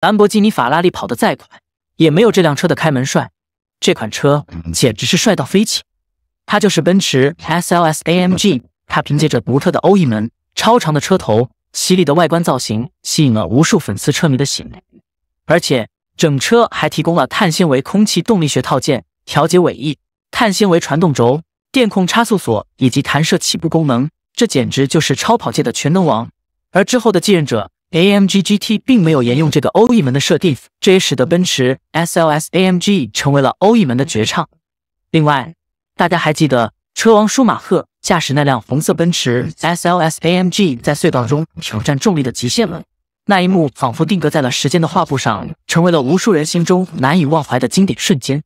兰博基尼、法拉利跑得再快，也没有这辆车的开门帅。这款车简直是帅到飞起，它就是奔驰 SLS AMG。它凭借着独特的鸥翼门、超长的车头、犀利的外观造型，吸引了无数粉丝车迷的喜爱。而且整车还提供了碳纤维空气动力学套件、调节尾翼、碳纤维传动轴、电控差速锁以及弹射起步功能，这简直就是超跑界的全能王。而之后的继任者。A M G G T 并没有沿用这个欧翼门的设定，这也使得奔驰 S L S A M G 成为了欧翼门的绝唱。另外，大家还记得车王舒马赫驾驶那辆红色奔驰 S L S A M G 在隧道中挑战重力的极限吗？那一幕仿佛定格在了时间的画布上，成为了无数人心中难以忘怀的经典瞬间。